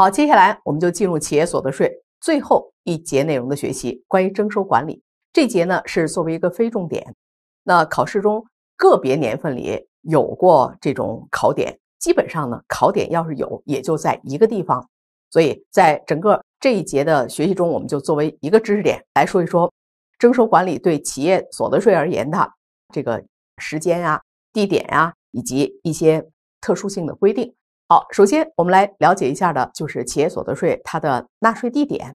好，接下来我们就进入企业所得税最后一节内容的学习。关于征收管理这节呢，是作为一个非重点。那考试中个别年份里有过这种考点，基本上呢，考点要是有，也就在一个地方。所以在整个这一节的学习中，我们就作为一个知识点来说一说征收管理对企业所得税而言的这个时间呀、地点呀，以及一些特殊性的规定。好，首先我们来了解一下的，就是企业所得税它的纳税地点，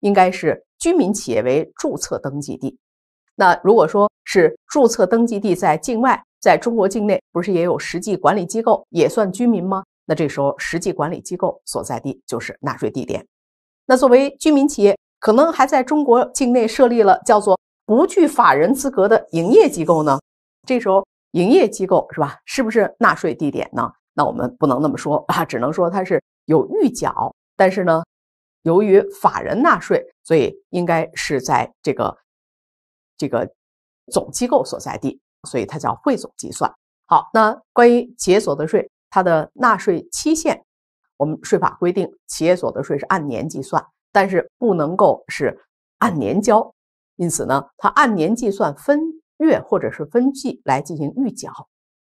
应该是居民企业为注册登记地。那如果说是注册登记地在境外，在中国境内不是也有实际管理机构，也算居民吗？那这时候实际管理机构所在地就是纳税地点。那作为居民企业，可能还在中国境内设立了叫做不具法人资格的营业机构呢？这时候营业机构是吧？是不是纳税地点呢？那我们不能那么说啊，只能说它是有预缴，但是呢，由于法人纳税，所以应该是在这个这个总机构所在地，所以它叫汇总计算。好，那关于企业所得税它的纳税期限，我们税法规定，企业所得税是按年计算，但是不能够是按年交，因此呢，它按年计算分月或者是分季来进行预缴。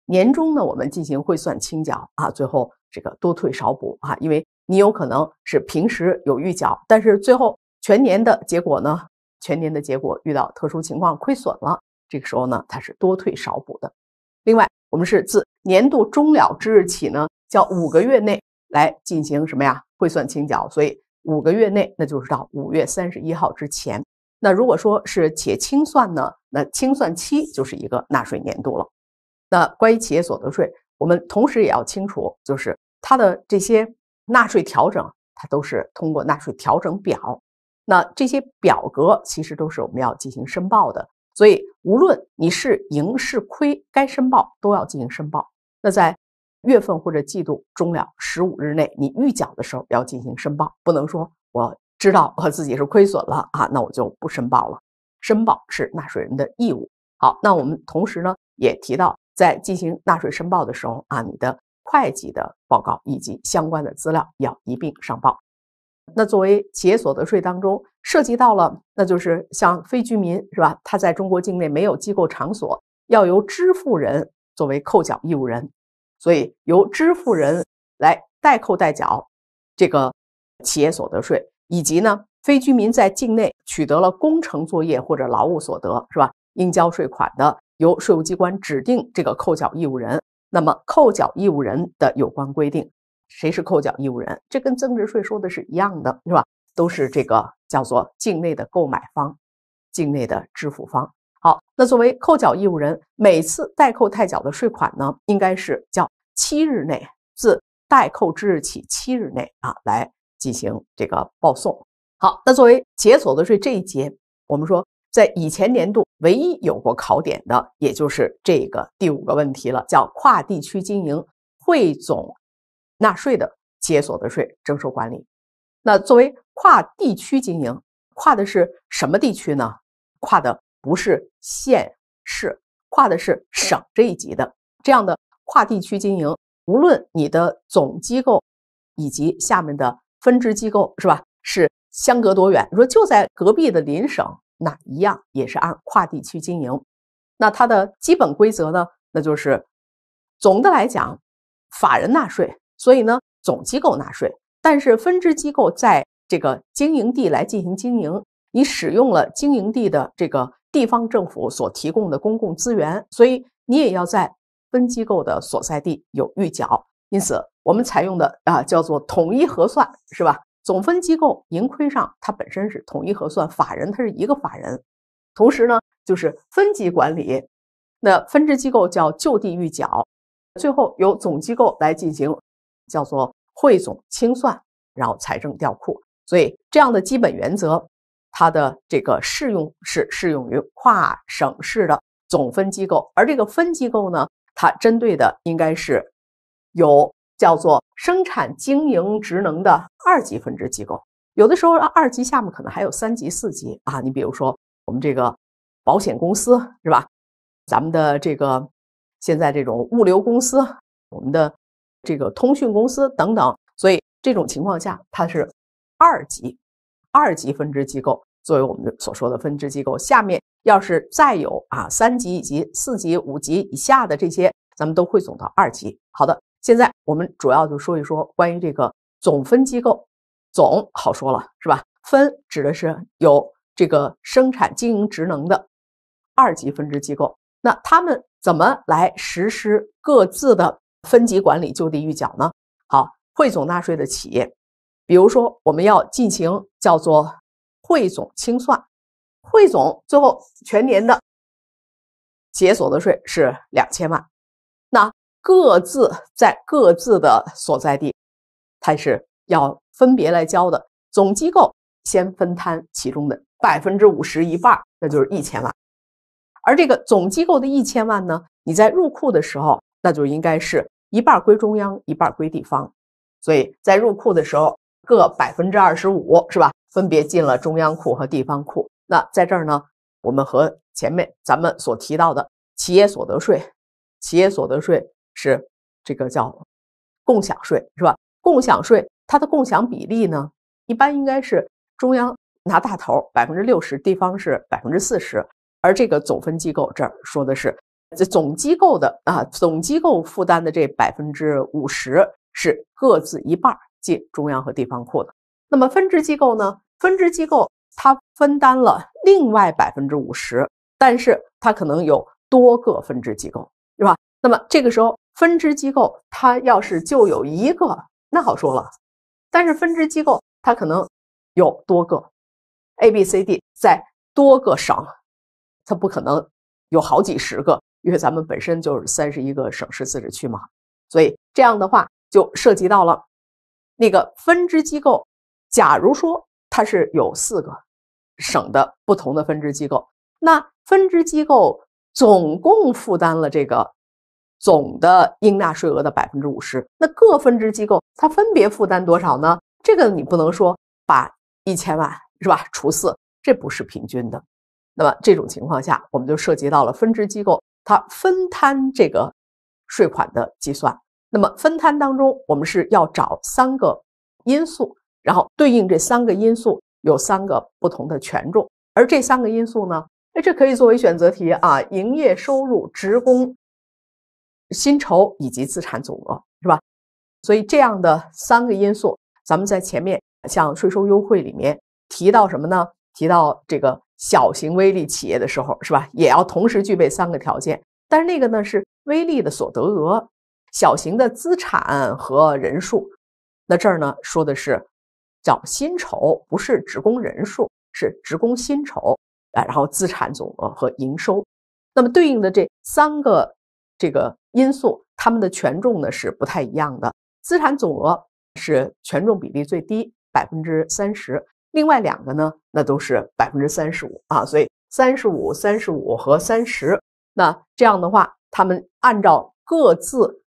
年终呢，我们进行汇算清缴啊，最后这个多退少补啊，因为你有可能是平时有预缴，但是最后全年的结果呢，全年的结果遇到特殊情况亏损了，这个时候呢，它是多退少补的。另外，我们是自年度终了之日起呢，叫五个月内来进行什么呀？汇算清缴。所以五个月内，那就是到五月三十一号之前。那如果说是且清算呢，那清算期就是一个纳税年度了。那关于企业所得税，我们同时也要清楚，就是它的这些纳税调整，它都是通过纳税调整表。那这些表格其实都是我们要进行申报的，所以无论你是盈是亏，该申报都要进行申报。那在月份或者季度终了十五日内，你预缴的时候要进行申报，不能说我知道我自己是亏损了啊，那我就不申报了。申报是纳税人的义务。好，那我们同时呢也提到。在进行纳税申报的时候啊，你的会计的报告以及相关的资料要一并上报。那作为企业所得税当中涉及到了，那就是像非居民是吧？他在中国境内没有机构场所，要由支付人作为扣缴义务人，所以由支付人来代扣代缴这个企业所得税，以及呢，非居民在境内取得了工程作业或者劳务所得是吧？应交税款的。由税务机关指定这个扣缴义务人。那么，扣缴义务人的有关规定，谁是扣缴义务人？这跟增值税说的是一样的，是吧？都是这个叫做境内的购买方、境内的支付方。好，那作为扣缴义务人，每次代扣代缴的税款呢，应该是叫七日内，自代扣之日起七日内啊来进行这个报送。好，那作为解所得税这一节，我们说。在以前年度，唯一有过考点的，也就是这个第五个问题了，叫跨地区经营汇总纳税的结所得税征收管理。那作为跨地区经营，跨的是什么地区呢？跨的不是县市，跨的是省这一级的这样的跨地区经营。无论你的总机构以及下面的分支机构是吧，是相隔多远？说就在隔壁的邻省。那一样也是按跨地区经营，那它的基本规则呢？那就是总的来讲，法人纳税，所以呢总机构纳税，但是分支机构在这个经营地来进行经营，你使用了经营地的这个地方政府所提供的公共资源，所以你也要在分机构的所在地有预缴。因此，我们采用的啊叫做统一核算，是吧？总分机构盈亏上，它本身是统一核算，法人它是一个法人，同时呢就是分级管理，那分支机构叫就地预缴，最后由总机构来进行叫做汇总清算，然后财政调库。所以这样的基本原则，它的这个适用是适用于跨省市的总分机构，而这个分机构呢，它针对的应该是有。叫做生产经营职能的二级分支机构，有的时候二级下面可能还有三级、四级啊。你比如说我们这个保险公司是吧？咱们的这个现在这种物流公司，我们的这个通讯公司等等。所以这种情况下，它是二级二级分支机构作为我们所说的分支机构，下面要是再有啊三级以及四级、五级以下的这些，咱们都汇总到二级。好的。现在我们主要就说一说关于这个总分机构，总好说了是吧？分指的是有这个生产经营职能的二级分支机构，那他们怎么来实施各自的分级管理、就地预缴呢？好，汇总纳税的企业，比如说我们要进行叫做汇总清算，汇总最后全年的企业所得税是两千万。各自在各自的所在地，它是要分别来交的。总机构先分摊其中的百分之五十一半，那就是一千万。而这个总机构的一千万呢，你在入库的时候，那就应该是一半归中央，一半归地方。所以在入库的时候，各百分之二十五，是吧？分别进了中央库和地方库。那在这儿呢，我们和前面咱们所提到的企业所得税，企业所得税。是这个叫共享税，是吧？共享税它的共享比例呢，一般应该是中央拿大头，百分之六十，地方是百分之四十。而这个总分机构这儿说的是，这总机构的啊，总机构负担的这百分之五十是各自一半进中央和地方库的。那么分支机构呢？分支机构它分担了另外百分之五十，但是它可能有多个分支机构，是吧？那么这个时候，分支机构它要是就有一个，那好说了；但是分支机构它可能有多个，A、B、C、D 在多个省，它不可能有好几十个，因为咱们本身就是三十一个省市自治区嘛。所以这样的话，就涉及到了那个分支机构，假如说它是有四个省的不同的分支机构，那分支机构总共负担了这个。总的应纳税额的百分之五十，那各分支机构它分别负担多少呢？这个你不能说把一千万是吧除四，这不是平均的。那么这种情况下，我们就涉及到了分支机构它分摊这个税款的计算。那么分摊当中，我们是要找三个因素，然后对应这三个因素有三个不同的权重，而这三个因素呢，哎，这可以作为选择题啊，营业收入、职工。薪酬以及资产总额是吧？所以这样的三个因素，咱们在前面像税收优惠里面提到什么呢？提到这个小型微利企业的时候是吧，也要同时具备三个条件。但是那个呢是微利的所得额、小型的资产和人数。那这儿呢说的是叫薪酬，不是职工人数，是职工薪酬。哎，然后资产总额和营收。那么对应的这三个。这个因素，它们的权重呢是不太一样的。资产总额是权重比例最低，百分之三十。另外两个呢，那都是百分之三十五啊。所以三十五、三十五和三十，那这样的话，他们按照各自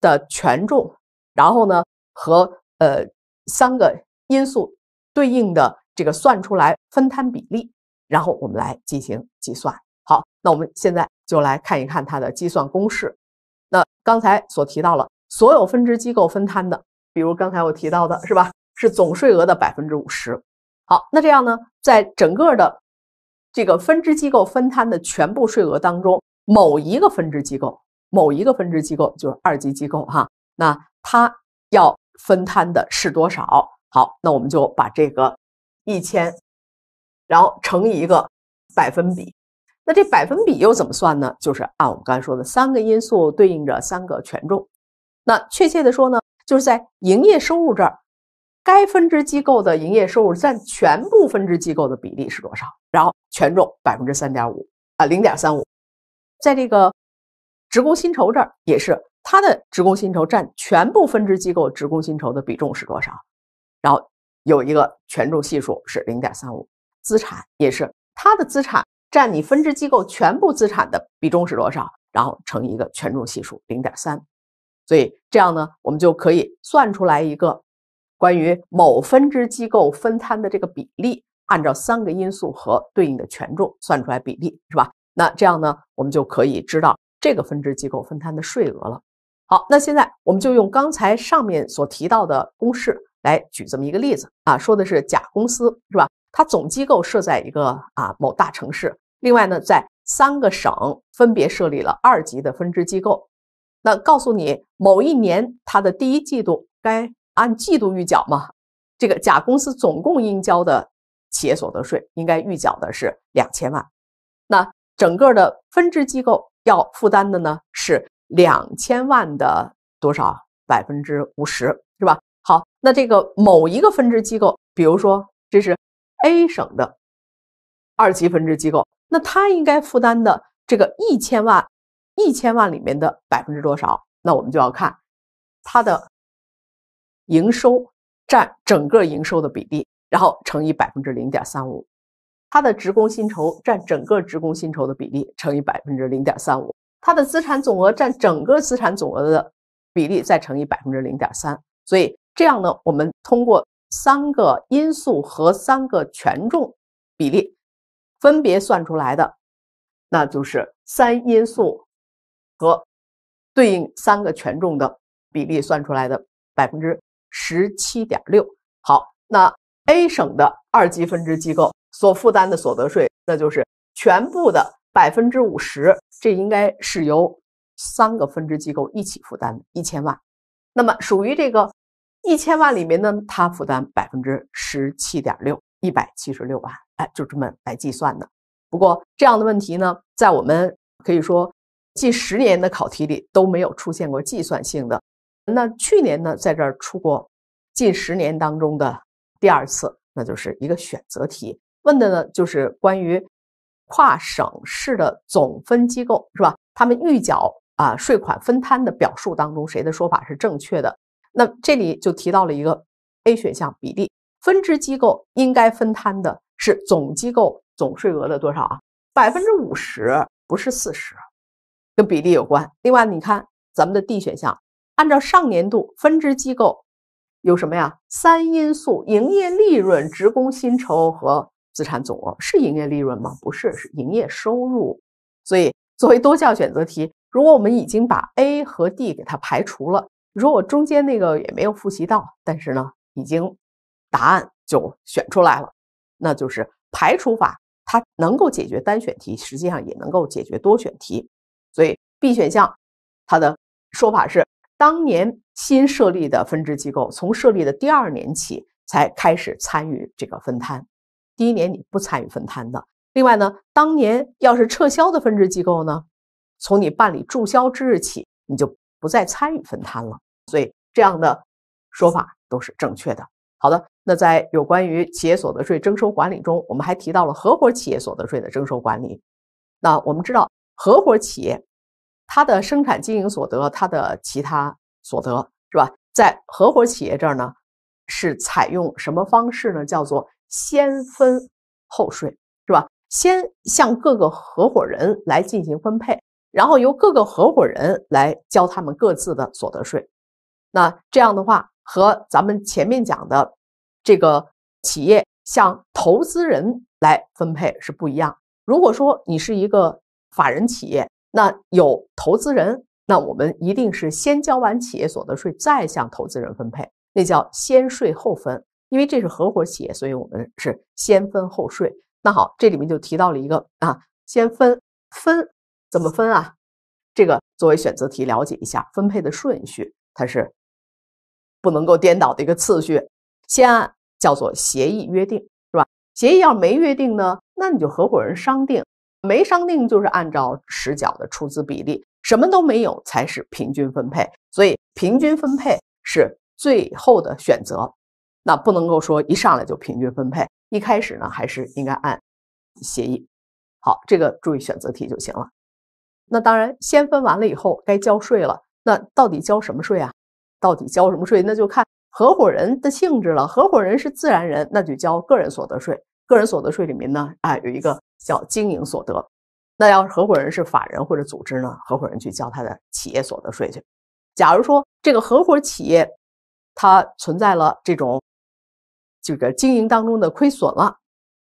的权重，然后呢和呃三个因素对应的这个算出来分摊比例，然后我们来进行计算。好，那我们现在。就来看一看它的计算公式。那刚才所提到了，所有分支机构分摊的，比如刚才我提到的，是吧？是总税额的百分之五十。好，那这样呢，在整个的这个分支机构分摊的全部税额当中，某一个分支机构，某一个分支机构就是二级机构哈，那它要分摊的是多少？好，那我们就把这个一千，然后乘以一个百分比。那这百分比又怎么算呢？就是按我们刚才说的三个因素对应着三个权重。那确切的说呢，就是在营业收入这儿，该分支机构的营业收入占全部分支机构的比例是多少？然后权重百分之三点五啊，零点三五。在这个职工薪酬这儿也是，它的职工薪酬占全部分支机构职工薪酬的比重是多少？然后有一个权重系数是零点三五。资产也是，它的资产。占你分支机构全部资产的比重是多少？然后乘以一个权重系数零点三，所以这样呢，我们就可以算出来一个关于某分支机构分摊的这个比例，按照三个因素和对应的权重算出来比例，是吧？那这样呢，我们就可以知道这个分支机构分摊的税额了。好，那现在我们就用刚才上面所提到的公式来举这么一个例子啊，说的是甲公司是吧？它总机构设在一个啊某大城市。另外呢，在三个省分别设立了二级的分支机构。那告诉你，某一年它的第一季度该按季度预缴吗？这个甲公司总共应交的企业所得税应该预缴的是两千万。那整个的分支机构要负担的呢是两千万的多少？百分之五十，是吧？好，那这个某一个分支机构，比如说这是 A 省的二级分支机构。那他应该负担的这个一千万，一千万里面的百分之多少？那我们就要看他的营收占整个营收的比例，然后乘以百分之零点三五；他的职工薪酬占整个职工薪酬的比例，乘以百分之零点三五；他的资产总额占整个资产总额的比例，再乘以百分之零点三。所以这样呢，我们通过三个因素和三个权重比例。分别算出来的，那就是三因素和对应三个权重的比例算出来的百分之十七点六。好，那 A 省的二级分支机构所负担的所得税，那就是全部的百分之五十，这应该是由三个分支机构一起负担的一千万。那么属于这个一千万里面呢，它负担百分之十七点六，一百七十六万。哎，就这么来计算的。不过这样的问题呢，在我们可以说近十年的考题里都没有出现过计算性的。那去年呢，在这儿出过近十年当中的第二次，那就是一个选择题，问的呢就是关于跨省市的总分机构是吧？他们预缴啊税款分摊的表述当中，谁的说法是正确的？那这里就提到了一个 A 选项，比例分支机构应该分摊的。是总机构总税额的多少啊？百分之五十，不是四十，跟比例有关。另外，你看咱们的 D 选项，按照上年度分支机构有什么呀？三因素：营业利润、职工薪酬和资产总额。是营业利润吗？不是，是营业收入。所以作为多项选择题，如果我们已经把 A 和 D 给它排除了，如果中间那个也没有复习到，但是呢，已经答案就选出来了。那就是排除法，它能够解决单选题，实际上也能够解决多选题。所以 B 选项它的说法是：当年新设立的分支机构，从设立的第二年起才开始参与这个分摊，第一年你不参与分摊的。另外呢，当年要是撤销的分支机构呢，从你办理注销之日起，你就不再参与分摊了。所以这样的说法都是正确的。好的。那在有关于企业所得税征收管理中，我们还提到了合伙企业所得税的征收管理。那我们知道，合伙企业它的生产经营所得，它的其他所得是吧？在合伙企业这儿呢，是采用什么方式呢？叫做先分后税，是吧？先向各个合伙人来进行分配，然后由各个合伙人来交他们各自的所得税。那这样的话，和咱们前面讲的。这个企业向投资人来分配是不一样。如果说你是一个法人企业，那有投资人，那我们一定是先交完企业所得税，再向投资人分配，那叫先税后分。因为这是合伙企业，所以我们是先分后税。那好，这里面就提到了一个啊，先分分怎么分啊？这个作为选择题了解一下分配的顺序，它是不能够颠倒的一个次序。先按叫做协议约定，是吧？协议要是没约定呢，那你就合伙人商定；没商定就是按照实缴的出资比例，什么都没有才是平均分配。所以平均分配是最后的选择，那不能够说一上来就平均分配。一开始呢，还是应该按协议。好，这个注意选择题就行了。那当然，先分完了以后该交税了，那到底交什么税啊？到底交什么税？那就看。合伙人的性质了，合伙人是自然人，那就交个人所得税。个人所得税里面呢，啊，有一个叫经营所得。那要是合伙人是法人或者组织呢，合伙人去交他的企业所得税去。假如说这个合伙企业它存在了这种这个经营当中的亏损了，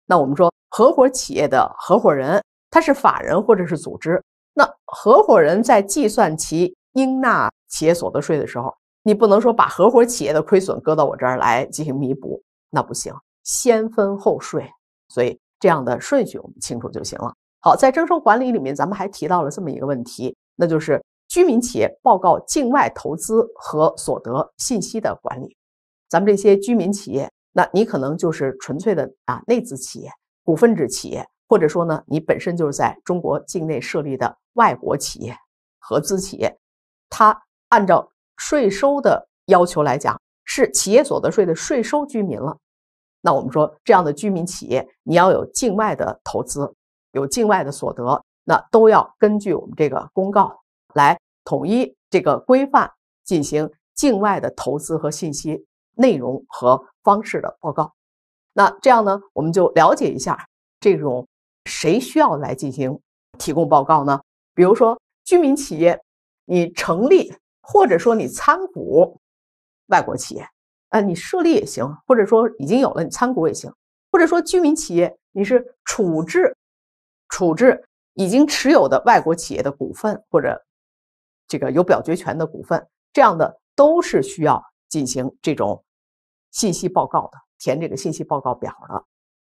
那我们说合伙企业的合伙人他是法人或者是组织，那合伙人在计算其应纳企业所得税的时候。你不能说把合伙企业的亏损搁到我这儿来进行弥补，那不行，先分后税。所以这样的顺序我们清楚就行了。好，在征收管理里面，咱们还提到了这么一个问题，那就是居民企业报告境外投资和所得信息的管理。咱们这些居民企业，那你可能就是纯粹的啊内资企业、股份制企业，或者说呢，你本身就是在中国境内设立的外国企业、合资企业，它按照。税收的要求来讲，是企业所得税的税收居民了。那我们说，这样的居民企业，你要有境外的投资，有境外的所得，那都要根据我们这个公告来统一这个规范进行境外的投资和信息内容和方式的报告。那这样呢，我们就了解一下这种谁需要来进行提供报告呢？比如说居民企业，你成立。或者说你参股外国企业，呃，你设立也行，或者说已经有了你参股也行，或者说居民企业你是处置处置已经持有的外国企业的股份或者这个有表决权的股份，这样的都是需要进行这种信息报告的，填这个信息报告表的。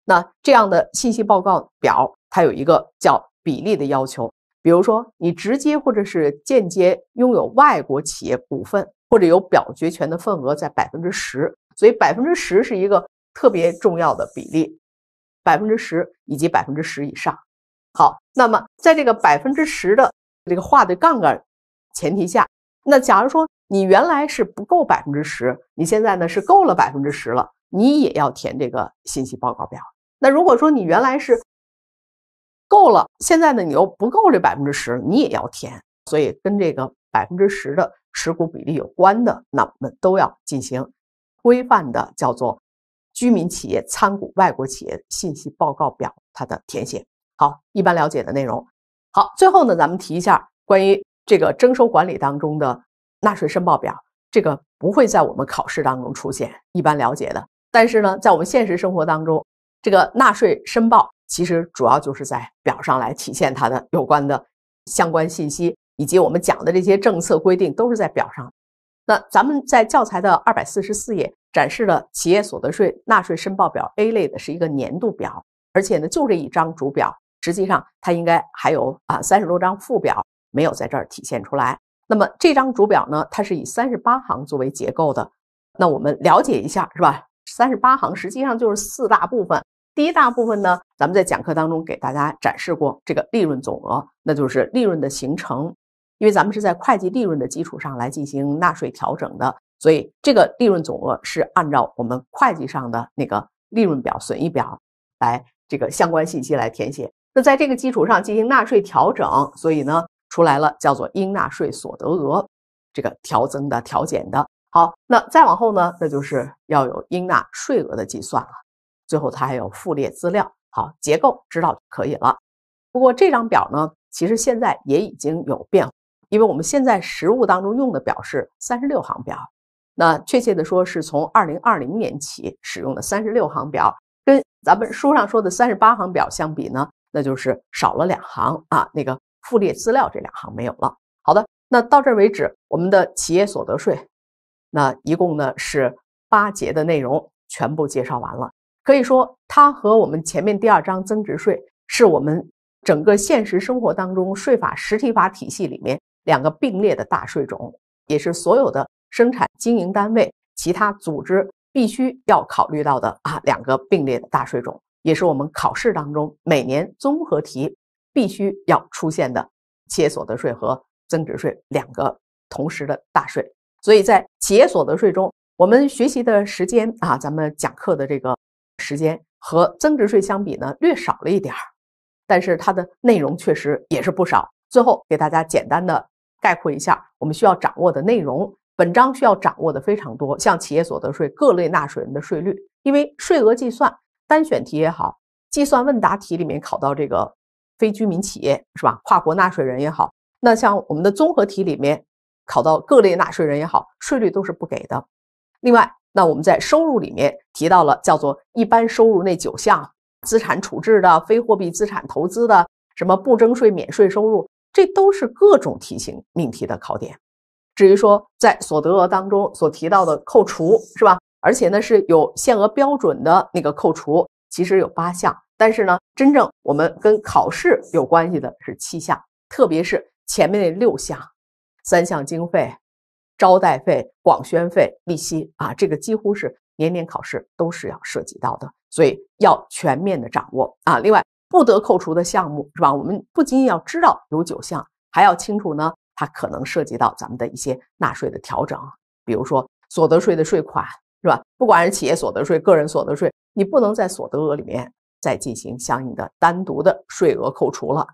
那这样的信息报告表它有一个叫比例的要求。比如说，你直接或者是间接拥有外国企业股份，或者有表决权的份额在百分之十，所以百分之十是一个特别重要的比例，百分之十以及百分之十以上。好，那么在这个百分之十的这个画的杠杆前提下，那假如说你原来是不够百分之十，你现在呢是够了百分之十了，你也要填这个信息报告表。那如果说你原来是，够了，现在呢，你又不够这百分之十，你也要填，所以跟这个百分之十的持股比例有关的，那我们都要进行规范的叫做居民企业参股外国企业信息报告表它的填写。好，一般了解的内容。好，最后呢，咱们提一下关于这个征收管理当中的纳税申报表，这个不会在我们考试当中出现，一般了解的。但是呢，在我们现实生活当中，这个纳税申报。其实主要就是在表上来体现它的有关的相关信息，以及我们讲的这些政策规定都是在表上。那咱们在教材的二百四十四页展示了企业所得税纳税申报表 A 类的是一个年度表，而且呢，就这一张主表，实际上它应该还有啊三十多张副表没有在这儿体现出来。那么这张主表呢，它是以三十八行作为结构的。那我们了解一下，是吧？三十八行实际上就是四大部分。第一大部分呢，咱们在讲课当中给大家展示过这个利润总额，那就是利润的形成，因为咱们是在会计利润的基础上来进行纳税调整的，所以这个利润总额是按照我们会计上的那个利润表、损益表来这个相关信息来填写。那在这个基础上进行纳税调整，所以呢，出来了叫做应纳税所得额，这个调增的、调减的。好，那再往后呢，那就是要有应纳税额的计算了。最后，它还有附列资料。好，结构知道就可以了。不过这张表呢，其实现在也已经有变，因为我们现在实物当中用的表是三十六行表。那确切的说，是从二零二零年起使用的三十六行表，跟咱们书上说的三十八行表相比呢，那就是少了两行啊，那个附列资料这两行没有了。好的，那到这为止，我们的企业所得税那一共呢是八节的内容全部介绍完了。可以说，它和我们前面第二章增值税是我们整个现实生活当中税法实体法体系里面两个并列的大税种，也是所有的生产经营单位、其他组织必须要考虑到的啊两个并列的大税种，也是我们考试当中每年综合题必须要出现的企业所得税和增值税两个同时的大税。所以在企业所得税中，我们学习的时间啊，咱们讲课的这个。时间和增值税相比呢，略少了一点儿，但是它的内容确实也是不少。最后给大家简单的概括一下，我们需要掌握的内容。本章需要掌握的非常多，像企业所得税各类纳税人的税率，因为税额计算单选题也好，计算问答题里面考到这个非居民企业是吧？跨国纳税人也好，那像我们的综合题里面考到各类纳税人也好，税率都是不给的。另外，那我们在收入里面提到了叫做一般收入那九项，资产处置的、非货币资产投资的、什么不征税免税收入，这都是各种题型命题的考点。至于说在所得额当中所提到的扣除，是吧？而且呢是有限额标准的那个扣除，其实有八项，但是呢真正我们跟考试有关系的是七项，特别是前面那六项，三项经费。招待费、广宣费、利息啊，这个几乎是年年考试都是要涉及到的，所以要全面的掌握啊。另外，不得扣除的项目是吧？我们不仅要知道有九项，还要清楚呢，它可能涉及到咱们的一些纳税的调整，比如说所得税的税款是吧？不管是企业所得税、个人所得税，你不能在所得额里面再进行相应的单独的税额扣除了。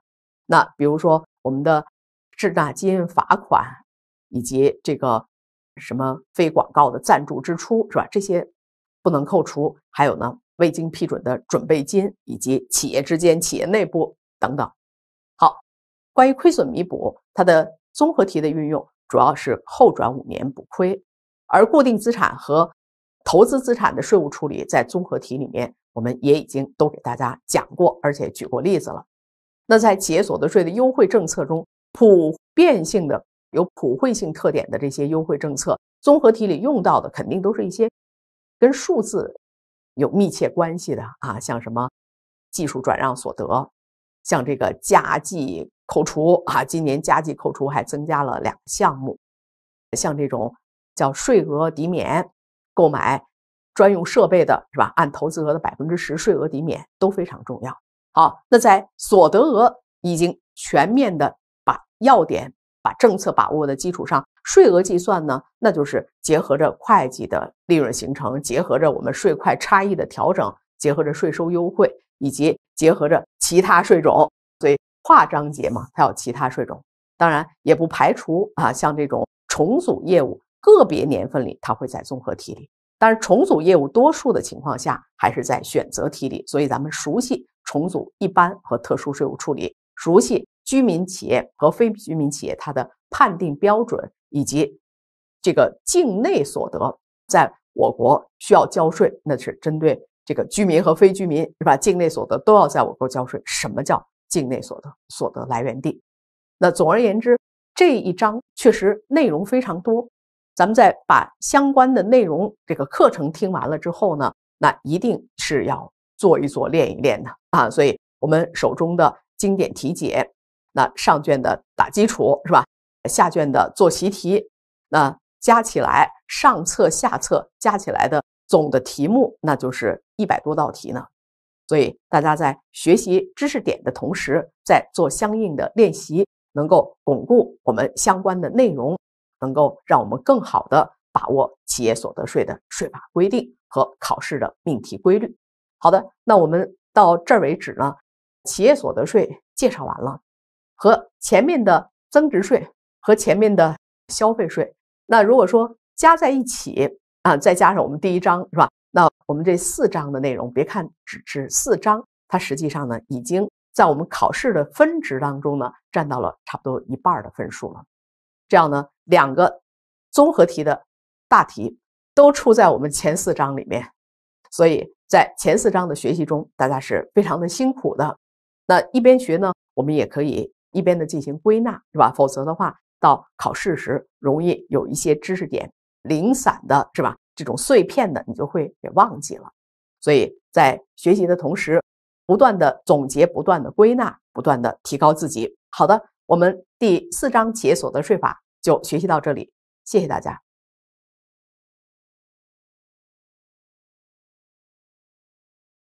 那比如说我们的滞纳金、罚款。以及这个什么非广告的赞助支出，是吧？这些不能扣除。还有呢，未经批准的准备金以及企业之间、企业内部等等。好，关于亏损弥补，它的综合题的运用主要是后转五年补亏。而固定资产和投资资产的税务处理，在综合题里面，我们也已经都给大家讲过，而且举过例子了。那在企业所得税的优惠政策中，普遍性的。有普惠性特点的这些优惠政策，综合题里用到的肯定都是一些跟数字有密切关系的啊，像什么技术转让所得，像这个加计扣除啊，今年加计扣除还增加了两个项目，像这种叫税额抵免、购买专用设备的是吧？按投资额的百分之十税额抵免都非常重要。好，那在所得额已经全面的把要点。把政策把握的基础上，税额计算呢，那就是结合着会计的利润形成，结合着我们税块差异的调整，结合着税收优惠，以及结合着其他税种。所以，跨章节嘛，它有其他税种，当然也不排除啊，像这种重组业务，个别年份里它会在综合题里，但是重组业务多数的情况下还是在选择题里。所以，咱们熟悉重组一般和特殊税务处理，熟悉。居民企业和非居民企业，它的判定标准以及这个境内所得在我国需要交税，那是针对这个居民和非居民是吧？境内所得都要在我国交税。什么叫境内所得？所得来源地？那总而言之，这一章确实内容非常多。咱们在把相关的内容这个课程听完了之后呢，那一定是要做一做、练一练的啊。所以我们手中的经典题解。那上卷的打基础是吧？下卷的做习题，那加起来上册下册加起来的总的题目那就是一百多道题呢。所以大家在学习知识点的同时，在做相应的练习，能够巩固我们相关的内容，能够让我们更好的把握企业所得税的税法规定和考试的命题规律。好的，那我们到这儿为止呢，企业所得税介绍完了。和前面的增值税和前面的消费税，那如果说加在一起啊，再加上我们第一章是吧？那我们这四章的内容，别看只是四章，它实际上呢，已经在我们考试的分值当中呢，占到了差不多一半的分数了。这样呢，两个综合题的大题都出在我们前四章里面，所以在前四章的学习中，大家是非常的辛苦的。那一边学呢，我们也可以。一边的进行归纳，是吧？否则的话，到考试时容易有一些知识点零散的，是吧？这种碎片的，你就会给忘记了。所以在学习的同时，不断的总结，不断的归纳，不断的提高自己。好的，我们第四章企业所得税法就学习到这里，谢谢大家。